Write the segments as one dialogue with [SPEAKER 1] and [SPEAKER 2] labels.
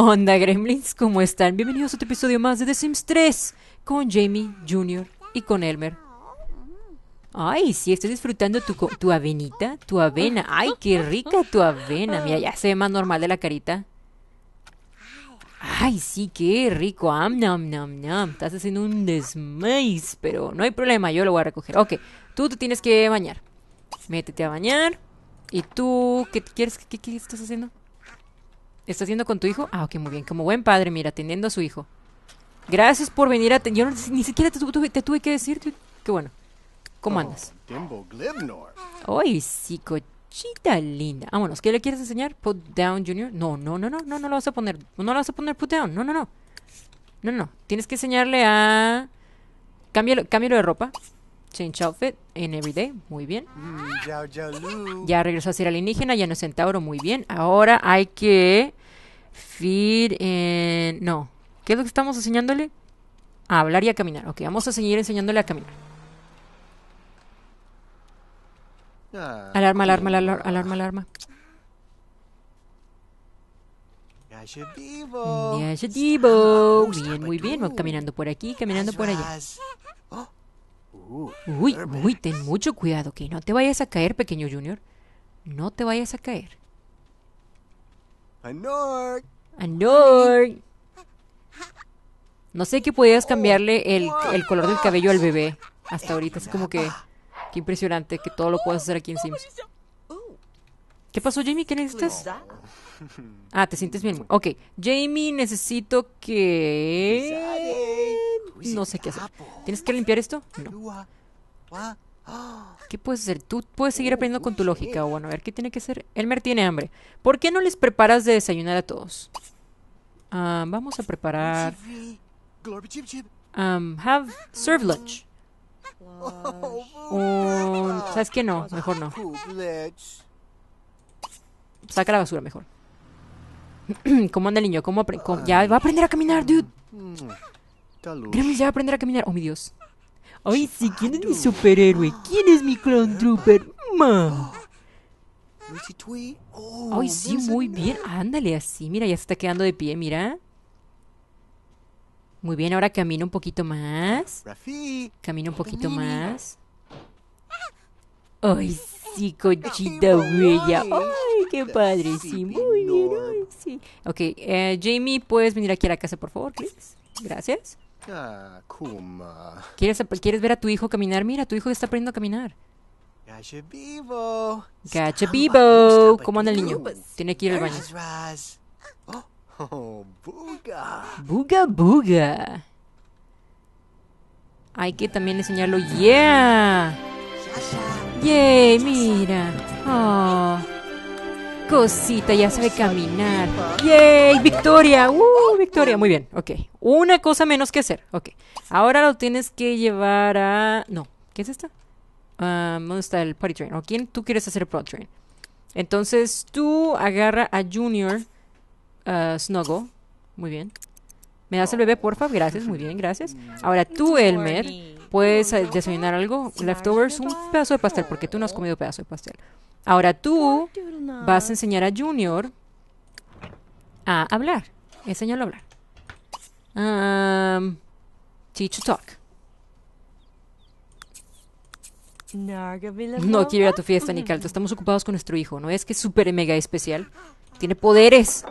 [SPEAKER 1] onda, Gremlins? ¿Cómo están? Bienvenidos a otro episodio más de The Sims 3 con Jamie Jr. y con Elmer. Ay, sí! estás disfrutando tu, avenita, tu avena. Ay, qué rica tu avena. Mira, ya se ve más normal de la carita. Ay, sí, qué rico. Am, nam, nam, nam. Estás haciendo un desmais, pero no hay problema, yo lo voy a recoger. Ok, tú te tienes que bañar. Métete a bañar. ¿Y tú qué quieres? qué estás haciendo? ¿Estás haciendo con tu hijo? Ah, ok, muy bien. Como buen padre, mira, atendiendo a su hijo. Gracias por venir a... Yo ni siquiera te, tuve, que decir Qué bueno. ¿Cómo oh, andas? ¡Ay, sí, cochita linda! Vámonos, ¿qué le quieres enseñar? Put down, Junior. No, no, no, no, no, no lo vas a poner. No lo vas a poner put down. No, no, no. No, no, Tienes que enseñarle a... Cámbialo, de ropa. Change outfit in everyday. Muy bien. Mm, ya regresó a ser alienígena, ya no es centauro. Muy bien. Ahora hay que Feed en... No. ¿Qué es lo que estamos enseñándole? A hablar y a caminar. Ok, vamos a seguir enseñándole a caminar. Alarma, alarma, alarma, alarma, alarma. Bien, muy bien. Caminando por aquí, caminando por allá. Uy, uy, ten mucho cuidado, que no te vayas a caer, pequeño Junior. No te vayas a caer. Anor. Anor. No sé que podías cambiarle el, color del cabello al bebé hasta ahorita. Es como que. Qué impresionante que todo lo puedas hacer aquí en Sims. ¿Qué pasó, Jamie? ¿Qué necesitas? Ah, ¿te sientes bien? Ok. Jamie, necesito que... No sé qué hacer. ¿Tienes que limpiar esto? No. ¿Qué puedes hacer? Tú puedes seguir aprendiendo con tu lógica. Bueno, a ver, ¿qué tiene que hacer? Elmer tiene hambre. ¿Por qué no les preparas de desayunar a todos? Ah, vamos a preparar... Um, have... Serve lunch. ¿Sabes qué? No, mejor no. Saca la basura mejor. ¿Cómo anda el niño? ¿Cómo, ya va a aprender a caminar, dude. Mm. Gremlins ya va a aprender a caminar. Oh, mi Dios. Ay, sí, ¿quién es mi superhéroe? ¿Quién es mi clown trooper? ¡Mam! Oh, ay, sí, muy bien. Ándale, así. Mira, ya se está quedando de pie, mira. Muy bien, ahora camina un poquito más. Camina un poquito más. Ay, sí, cochita bella. Ay, qué padre. Sí, muy bien. Ay, sí. Ok, eh, Jamie, ¿puedes venir aquí a la casa, por favor? Please? Gracias. Uh, ¿Quieres, ver a tu hijo caminar? Mira, tu hijo está aprendiendo a caminar. Gacha Gacha ¿Cómo anda el niño? Tiene que ir al baño. Oh, oh, buga. Buga, buga. Hay que también enseñarlo. ¡Yeah! Yeah, mira. Oh cosita, ya sabe caminar. ¡Yay! ¡Victoria! ¡Uh! ¡Victoria! Muy bien, ok. Una cosa menos que hacer, ok. Ahora lo tienes que llevar a... No, ¿qué es esta? Ah, ¿Dónde está el party train? ¿O quién tú quieres hacer el party train? Entonces tú agarra a Junior uh, Snuggle. Muy bien. ¿Me das el bebé, porfa? Gracias, muy bien, gracias. Ahora tú, Elmer, puedes desayunar algo. Leftovers, un pedazo de pastel, porque tú no has comido pedazo de pastel. Ahora tú vas a enseñar a Junior a hablar. Enseñalo a hablar. teach to talk. No quiero ir a tu fiesta, Nicalto. Estamos ocupados con nuestro hijo. ¿No es que es súper mega especial? Tiene poderes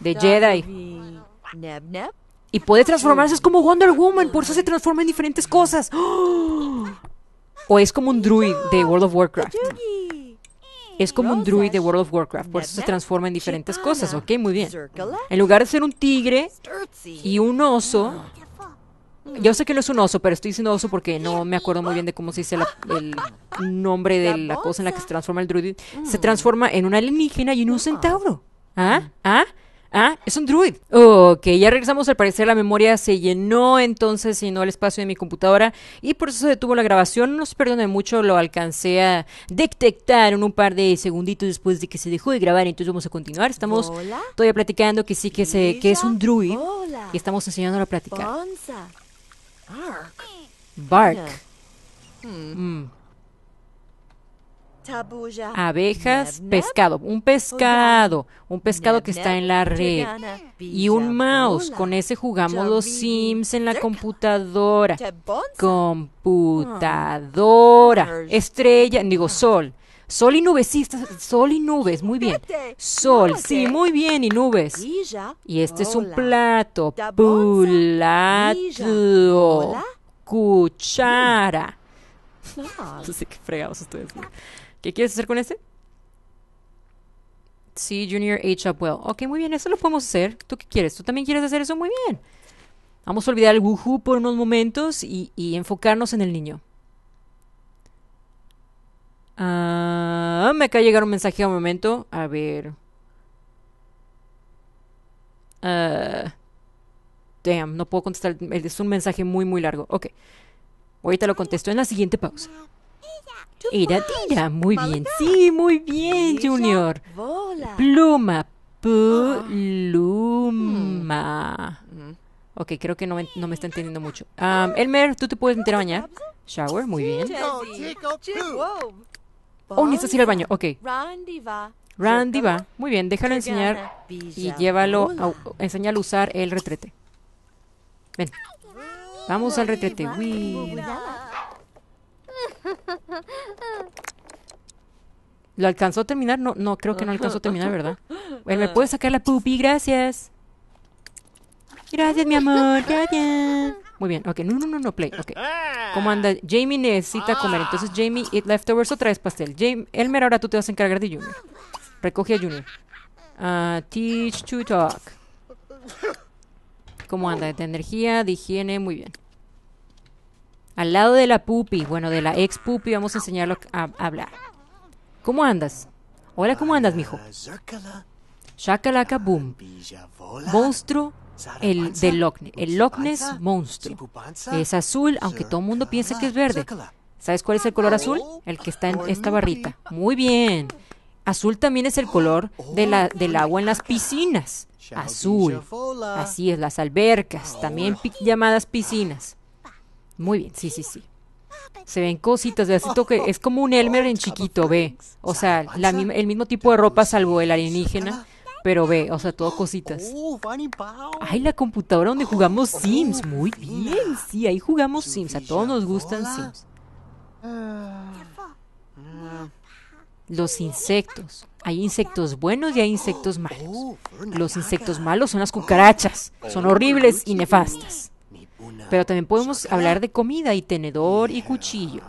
[SPEAKER 1] de Jedi. Y puede transformarse como Wonder Woman. Por eso se transforma en diferentes cosas. O es como un druid de World of Warcraft. Es como un druid de World of Warcraft, por eso se transforma en diferentes cosas, ¿ok? Muy bien. En lugar de ser un tigre y un oso, yo sé que no es un oso, pero estoy diciendo oso porque no me acuerdo muy bien de cómo se dice el nombre de la cosa en la que se transforma el druid. Se transforma en un alienígena y en un centauro. ¿Ah? ¿Ah? Ah, es un druid. Ok, ya regresamos. Al parecer la memoria se llenó entonces sino el espacio de mi computadora. Y por eso se detuvo la grabación. No se perdone mucho, lo alcancé a detectar en un par de segunditos después de que se dejó de grabar. Entonces vamos a continuar. Estamos todavía platicando que sí que, se, que es un druid. Y estamos enseñando la platicar. Bark abejas, pescado, un pescado, un pescado que está en la red y un mouse. Con ese jugamos los Sims en la computadora. Computadora, ah. estrella, digo ah. sol. Sol y nubes, sol y nubes, muy bien. Sol, sí, muy bien, y nubes. Y este es un plato, plato, cuchara. No sé qué fregados ustedes. ¿Qué quieres hacer con este? Sí, Junior H. Upwell. Ok, muy bien, eso lo podemos hacer. ¿Tú qué quieres? ¿Tú también quieres hacer eso? Muy bien. Vamos a olvidar el woohoo por unos momentos y, enfocarnos en el niño. Ah, me acaba de llegar un mensaje a un momento. A ver. Ah, damn, no puedo contestar. Es un mensaje muy, muy largo. Ok. Ahorita lo contesto en la siguiente pausa. Era tira. Muy bien. Sí, muy bien, Junior. Pluma. Ah. Pluma. Hmm. Ok, creo que no me, no me está entendiendo mucho. Elmer, ¿tú te puedes meter a bañar? Shower, muy bien. Oh, necesitas ir al baño. Ok. Randy va. Muy bien, déjalo enseñar y llévalo, a, enséñalo a usar el retrete. Ven. Vamos al retrete. ¿Lo alcanzó a terminar? No, no creo que no alcanzó a terminar, ¿verdad? Bueno, ¿me puedes sacar la pupi? Gracias. Gracias, mi amor. Muy bien, ok. No, no, no, no, play. Ok. ¿Cómo anda? Jamie necesita comer. Entonces, Jamie, eat leftovers otra vez, pastel. Jamie, Elmer, ahora tú te vas a encargar de Junior. Recoge a Junior. Ah, teach to talk. ¿Cómo anda? De energía, de higiene, muy bien. Al lado de la pupi, bueno, de la ex pupi, vamos a enseñarlo a, hablar. ¿Cómo andas? Hola, ¿cómo andas, mijo? Shakalaka boom. Monstruo el del Ness. El Loch Ness, monstruo. Es azul, aunque todo el mundo piensa que es verde. ¿Sabes cuál es el color azul? El que está en esta barrita. Muy bien. Azul también es el color de la, del agua en las piscinas. Azul. Así es, las albercas, también llamadas piscinas. Muy bien, sí, sí, sí. Se ven cositas, de así que es como un Elmer en chiquito, ve. O sea, la, el mismo tipo de ropa salvo el alienígena, pero ve, o sea, todo cositas. Ay, la computadora donde jugamos Sims, muy bien, sí, ahí jugamos Sims, a todos nos gustan Sims. Los insectos. Hay insectos buenos y hay insectos malos. Los insectos malos son las cucarachas. Son horribles y nefastas. Pero también podemos hablar de comida y tenedor y cuchillo.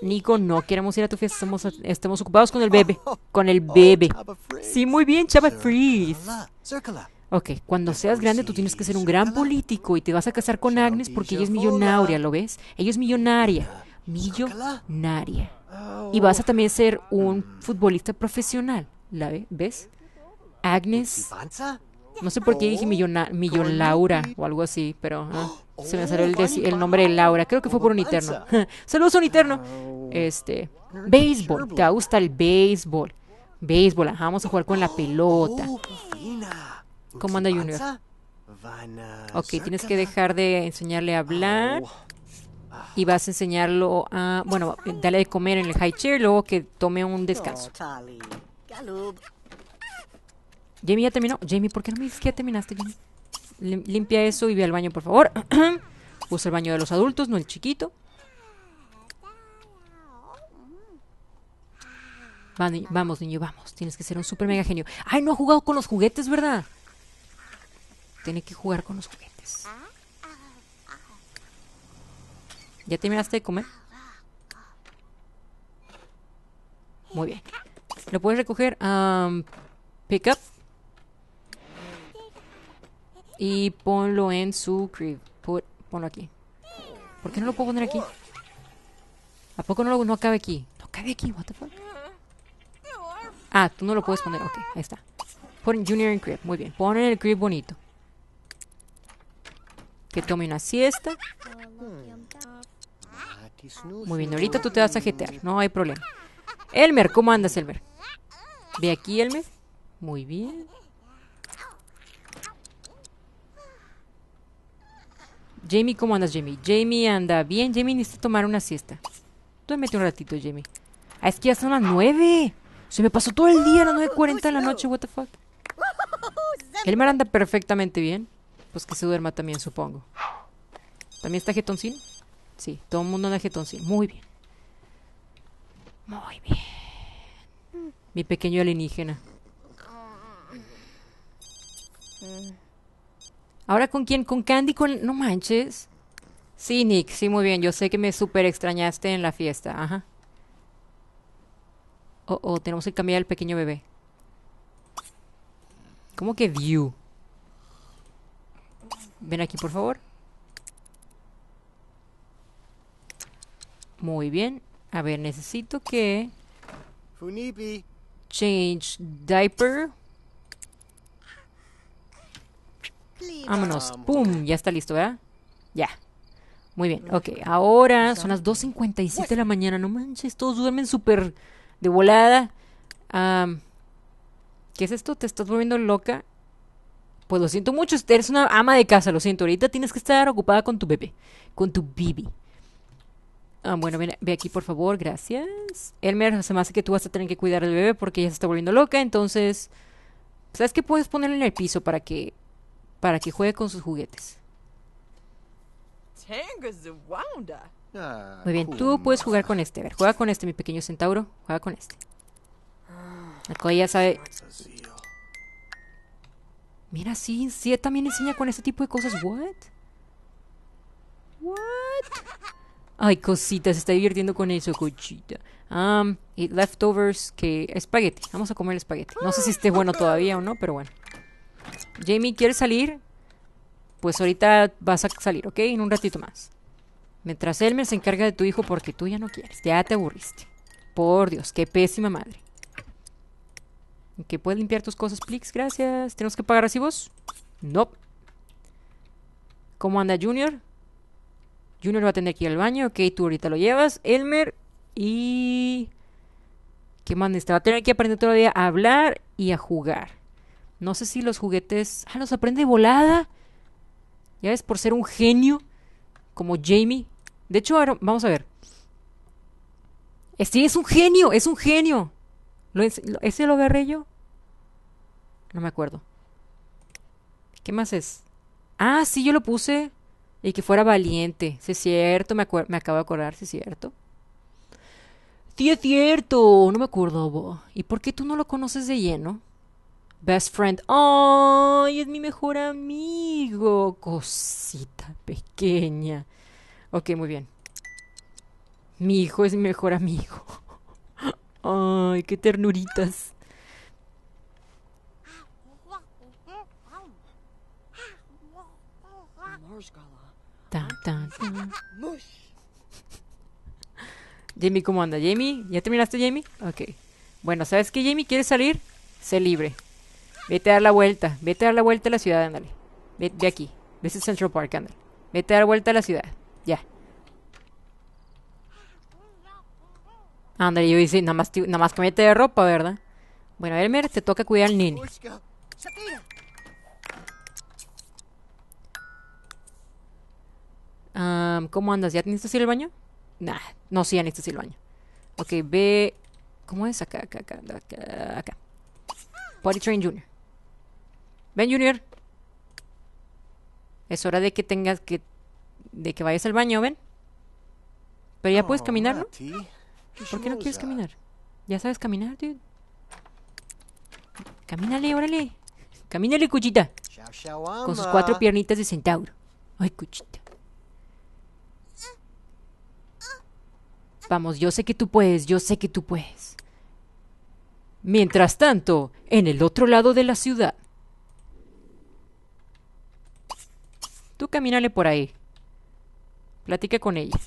[SPEAKER 1] Nico, no queremos ir a tu fiesta, estamos, ocupados con el bebé. Oh, oh, con el oh, bebé. Sí, muy bien, Chava Freeze. Ok, cuando seas grande tú tienes que ser un gran político y te vas a casar con Agnes porque ella es millonaria, ¿lo ves? Ella es millonaria. Millonaria. Y vas a también ser un futbolista profesional, ¿la ves? Agnes no sé por qué dije oh, Millon, Laura o algo así, pero oh, se me salió el, oh, nombre de Laura. Creo que fue por un interno. Saludos a un interno. Este, béisbol. ¿Te gusta el béisbol? Béisbol, vamos a jugar con la pelota. ¿Cómo anda Junior? Ok, tienes que dejar de enseñarle a hablar y vas a enseñarlo a, bueno, dale de comer en el high chair, luego que tome un descanso. Jamie ya terminó. Jamie, ¿por qué no me dices que ya terminaste, Jamie? limpia eso y ve al baño, por favor. Usa el baño de los adultos, no el chiquito. vamos, niño, vamos. Tienes que ser un super mega genio. Ay, no ha jugado con los juguetes, ¿verdad? Tiene que jugar con los juguetes. ¿Ya terminaste de comer? Muy bien. ¿Lo puedes recoger? a pick up y ponlo en su crib. ponlo aquí. ¿Por qué no lo puedo poner aquí? ¿A poco no, no cabe aquí? No cabe aquí, what the fuck? Ah, tú no lo puedes poner, ok, ahí está. Pon Junior en crib, muy bien. Pon el crib bonito. Que tome una siesta. Muy bien, ahorita tú te vas a jetear, no hay problema. Elmer, ¿cómo andas, Elmer? Ve aquí, Elmer. Muy bien. Jamie, ¿cómo andas, Jamie? Jamie anda bien. Jamie necesita tomar una siesta. Tú mete un ratito, Jamie. Ah, es que ya son las 9. Se me pasó todo el día a las 9.40 de la noche. What the fuck. El mar anda perfectamente bien. Pues que se duerma también, supongo. ¿También está jetoncín? Sí, todo el mundo anda jetoncín. Muy bien. Muy bien. Mi pequeño alienígena. ¿Ahora con quién? ¿Con Candy? Con... No manches. Sí, Nick, sí, muy bien. Yo sé que me súper extrañaste en la fiesta. Ajá. Oh, oh, tenemos que cambiar el pequeño bebé. ¿Cómo que view? Ven aquí, por favor. Muy bien. A ver, necesito que... Change diaper. Vámonos. ¡Pum! Ya está listo, ¿verdad? Ya. Muy bien. Ok, ahora son las 2.57 de la mañana. No manches, todos duermen súper de volada. ¿Qué es esto? ¿Te estás volviendo loca? Pues lo siento mucho, eres una ama de casa, lo siento. Ahorita tienes que estar ocupada con tu bebé, con tu bibi. Ah, bueno, ven, ve aquí por favor, gracias. Elmer, se me hace que tú vas a tener que cuidar al bebé porque ella se está volviendo loca, entonces... ¿Sabes qué puedes ponerle en el piso para que para que juegue con sus juguetes. Ah, Muy bien, tú puedes jugar con este. A ver, juega con este, mi pequeño centauro. Juega con este. La ya sabe. Mira, sí, sí, también enseña con este tipo de cosas. ¿What? ¿What? Ay, cositas, se está divirtiendo con eso, cochita. Um, leftovers, que espagueti. Vamos a comer el espagueti. No sé si esté bueno todavía o no, pero bueno. Jamie, ¿quieres salir? Pues ahorita vas a salir, ¿ok? En un ratito más. Mientras Elmer se encarga de tu hijo porque tú ya no quieres, ya te aburriste. Por Dios, qué pésima madre. ¿Que puedes limpiar tus cosas, Plix? Gracias. ¿Tenemos que pagar recibos? No. Nope. ¿Cómo anda Junior? Junior va a tener que ir al baño. Ok, tú ahorita lo llevas. Elmer y... ¿Qué más necesita? Va a tener que aprender todavía a hablar y a jugar. No sé si los juguetes. Ah, los aprende volada. Ya ves, por ser un genio como Jamie. De hecho, vamos a ver. Este es un genio, es un genio. ¿Ese lo agarré yo? No me acuerdo. ¿Qué más es? Ah, sí, yo lo puse. Y que fuera valiente. Sí, es cierto, me, me acabo de acordar, sí, es cierto. Sí, es cierto, no me acuerdo. ¿Y por qué tú no lo conoces de lleno? Best friend. ¡Ay, es mi mejor amigo! Cosita pequeña. Ok, muy bien. Mi hijo es mi mejor amigo. ¡Ay, qué ternuritas! Jamie, ¿cómo anda? ¿Jamie? ¿Ya terminaste, Jamie? Ok. Bueno, ¿sabes qué, Jamie? ¿Quieres salir? Sé libre. Vete a dar la vuelta, vete a dar la vuelta a la ciudad, ándale. Vete de aquí, ves el Central Park, ándale. Vete a dar vuelta a la ciudad, ya. Ándale, yo dice, nada más, nada más mete de ropa, ¿verdad? Bueno, Elmer, te toca cuidar al niño ¿Cómo andas? ¿Ya necesitas ir al baño? Nah, no, sí, ya necesitas ir al baño. Ok, ve... ¿Cómo es? Acá, acá, acá, acá, Train Junior. Ven, Junior. Es hora de que tengas que... De que vayas al baño, ven. Pero ya puedes caminar, ¿no? ¿Por qué no quieres caminar? Ya sabes caminar, tío. Camínale, órale. Camínale, Cuchita. Con sus cuatro piernitas de centauro. Ay, Cuchita. Vamos, yo sé que tú puedes, yo sé que tú puedes. Mientras tanto, en el otro lado de la ciudad. Tú camínale por ahí. Platique con ella.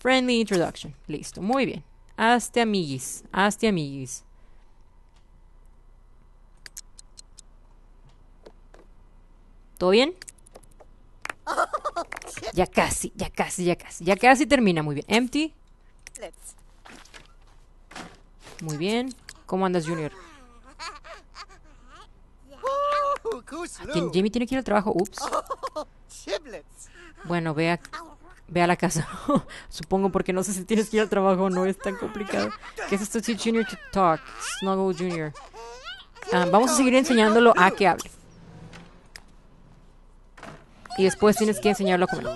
[SPEAKER 1] Friendly introduction. Listo, muy bien. Hazte amiguis, hazte amiguis. ¿Todo bien? Ya casi, ya casi, ya casi. Ya casi termina, muy bien. Empty. Muy bien. ¿Cómo andas, Junior? Oh, Jimmy tiene que ir al trabajo. Ups. Bueno, ve a, la casa. Supongo porque no sé si tienes que ir al trabajo, no es tan complicado. ¿Qué es esto, Junior talk? Snuggle Junior. Ah, vamos a seguir enseñándolo a que hable. Y después tienes que enseñarlo a comer.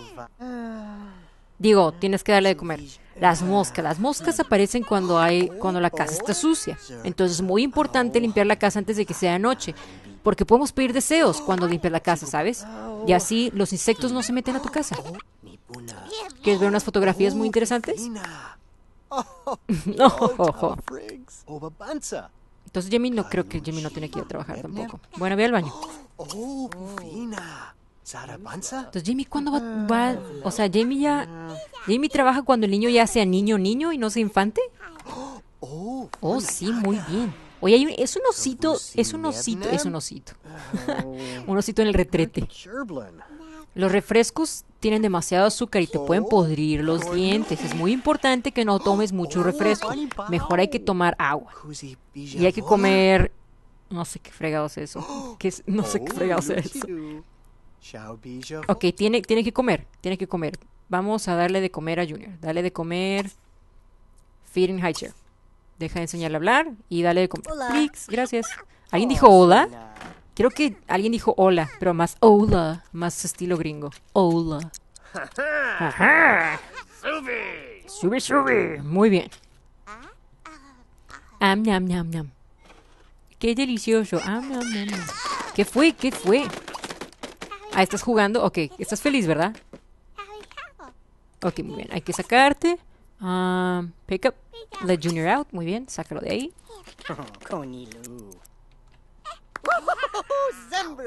[SPEAKER 1] Digo, tienes que darle de comer. Las moscas. Las moscas aparecen cuando, hay, cuando la casa está sucia. Entonces es muy importante limpiar la casa antes de que sea noche porque podemos pedir deseos cuando limpias la casa, ¿sabes? Y así los insectos no se meten a tu casa. ¿Quieres ver unas fotografías muy interesantes? Oh, no. Oh, oh. Entonces Jimmy no creo que Jimmy no tiene que ir a trabajar tampoco. Bueno, ve al baño. Entonces Jimmy cuándo va, va, o sea, Jimmy ya Jimmy trabaja cuando el niño ya sea niño niño y no sea infante? Oh, sí, muy bien. Oye, es un osito, es un osito, es un osito. un osito en el retrete. Los refrescos tienen demasiado azúcar y te pueden oh. podrir los dientes. Es muy importante que no tomes mucho oh, refresco. Mejor hay que tomar agua. Y hay que comer... No sé qué fregados es eso. que No sé qué oh, fregados es eso. Ok, tiene, tiene que comer. Tiene que comer. Vamos a darle de comer a Junior. Dale de comer. Feeding high chair. Deja de enseñarle a hablar y dale clicks Gracias. ¿Alguien oh, dijo hola? Creo que alguien dijo hola, pero más hola, más estilo gringo. Hola. Sube. Sube, Muy bien. Am, Qué delicioso. Am, ¿Qué fue? ¿Qué fue? Ah, ¿estás jugando? Ok, estás feliz, ¿verdad? Ok, muy bien. Hay que sacarte pick up. let Junior out. Muy bien, sácalo de ahí.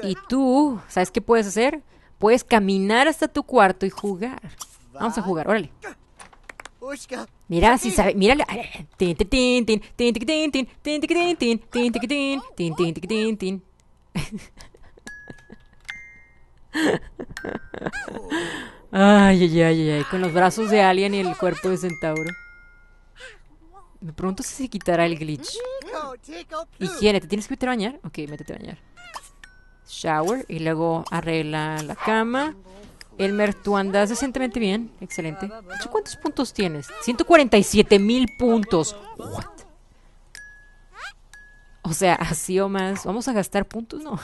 [SPEAKER 1] Y tú, ¿sabes qué puedes hacer? Puedes caminar hasta tu cuarto y jugar. Vamos a jugar, órale. Mira, si sabe, mira, Ay, ay, ay, ay, con los brazos de alien y el cuerpo de centauro. Me pregunto si se quitará el glitch. Higiene, ¿te tienes que meter a bañar? Ok, métete a bañar. Shower y luego arregla la cama. Elmer, tú andas decentemente bien. Excelente. ¿De ¿cuántos puntos tienes? 147 mil puntos. What? O sea, así o más. ¿Vamos a gastar puntos? No.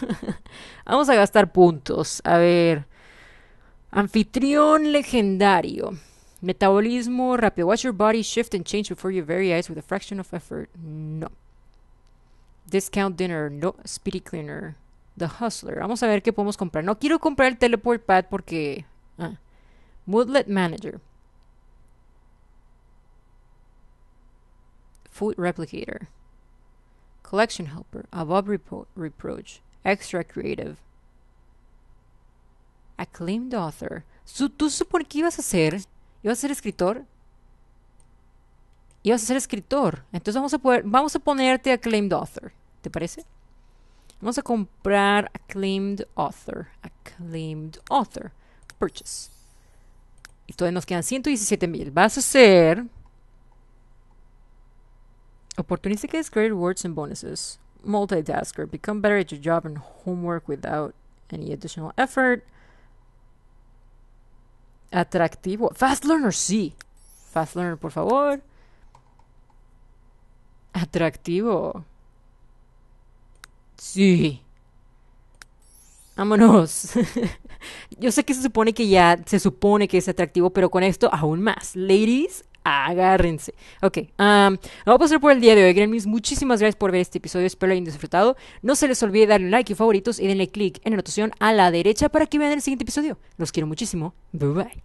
[SPEAKER 1] Vamos a gastar puntos. A ver. Anfitrión legendario. Metabolismo rápido. Watch your body shift and change before your very eyes with a fraction of effort. No. Discount dinner. No. Speedy cleaner. The Hustler. Vamos a ver qué podemos comprar. No quiero comprar el teleport pad porque... Ah. Moodlet Manager. Food Replicator. Collection Helper. Above Reproach. Extra Creative. Acclaimed author. ¿Tú supones que ibas a ser? ¿Ibas a ser escritor? Ibas a ser escritor. Entonces vamos a, poder, vamos a ponerte acclaimed author. ¿Te parece? Vamos a comprar acclaimed author. Acclaimed author. Purchase. Y todavía nos quedan 117 mil. Vas a ser... Opportunistic is great words and bonuses. Multitasker. Become better at your job and homework without any additional effort atractivo. Fast Learner, sí. Fast Learner, por favor. Atractivo. Sí. Vámonos. Yo sé que se supone que ya se supone que es atractivo, pero con esto aún más. Ladies, agárrense. Ok, Vamos a pasar por el día de hoy, Gremlins. Muchísimas gracias por ver este episodio, espero lo hayan disfrutado. No se les olvide darle like y favoritos y denle click en la notación a la derecha para que vean el siguiente episodio. Los quiero muchísimo. Bye bye.